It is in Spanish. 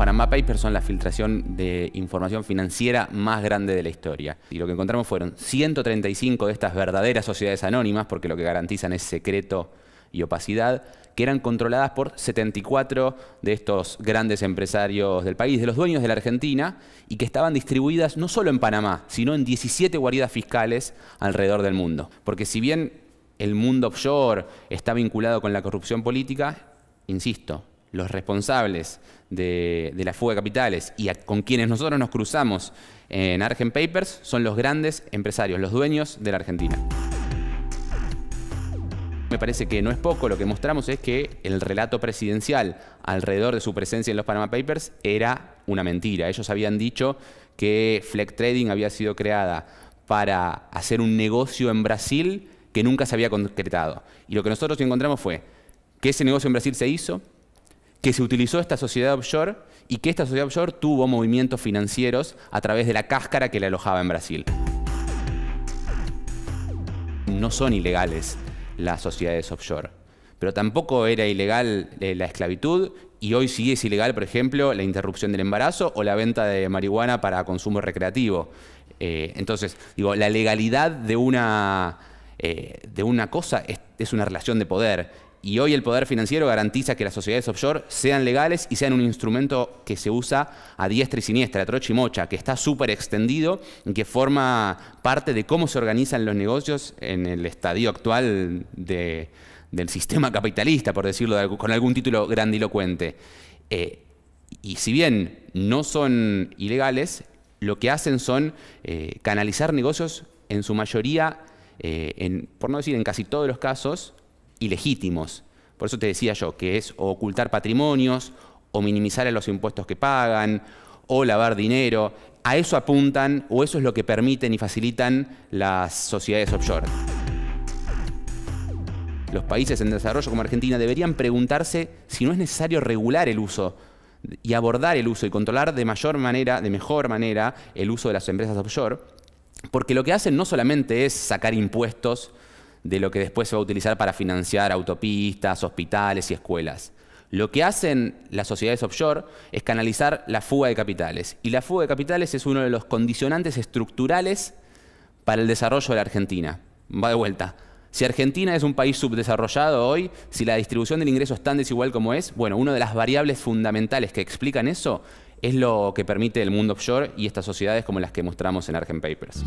Panamá Papers son la filtración de información financiera más grande de la historia. Y lo que encontramos fueron 135 de estas verdaderas sociedades anónimas, porque lo que garantizan es secreto y opacidad, que eran controladas por 74 de estos grandes empresarios del país, de los dueños de la Argentina, y que estaban distribuidas no solo en Panamá, sino en 17 guaridas fiscales alrededor del mundo. Porque si bien el mundo offshore está vinculado con la corrupción política, insisto, los responsables de, la fuga de capitales y con quienes nosotros nos cruzamos en Argent Papers son los grandes empresarios, los dueños de la Argentina. Me parece que no es poco, lo que mostramos es que el relato presidencial alrededor de su presencia en los Panama Papers era una mentira. Ellos habían dicho que FLECTrading Trading había sido creada para hacer un negocio en Brasil que nunca se había concretado. Y lo que nosotros encontramos fue que ese negocio en Brasil se hizo, que se utilizó esta sociedad offshore y que esta sociedad offshore tuvo movimientos financieros a través de la cáscara que la alojaba en Brasil. No son ilegales las sociedades offshore, pero tampoco era ilegal eh, la esclavitud y hoy sí es ilegal, por ejemplo, la interrupción del embarazo o la venta de marihuana para consumo recreativo. Eh, entonces, digo, la legalidad de una, eh, de una cosa es una relación de poder y hoy el poder financiero garantiza que las sociedades offshore sean legales y sean un instrumento que se usa a diestra y siniestra, a trocha y mocha, que está súper extendido que forma parte de cómo se organizan los negocios en el estadio actual del sistema capitalista, por decirlo con algún título grandilocuente. Eh, y si bien no son ilegales, lo que hacen son eh, canalizar negocios en su mayoría, eh, por no decir en casi todos los casos, ilegítimos. Por eso te decía yo que es ocultar patrimonios, o minimizar los impuestos que pagan, o lavar dinero. A eso apuntan o eso es lo que permiten y facilitan las sociedades offshore. Los países en desarrollo como Argentina deberían preguntarse si no es necesario regular el uso y abordar el uso y controlar de mayor manera, de mejor manera, el uso de las empresas offshore, porque lo que hacen no solamente es sacar impuestos, de lo que después se va a utilizar para financiar autopistas, hospitales y escuelas. Lo que hacen las sociedades offshore es canalizar la fuga de capitales. Y la fuga de capitales es uno de los condicionantes estructurales para el desarrollo de la Argentina. Va de vuelta. Si Argentina es un país subdesarrollado hoy, si la distribución del ingreso es tan desigual como es, bueno, una de las variables fundamentales que explican eso es lo que permite el mundo offshore y estas sociedades como las que mostramos en Argent Papers.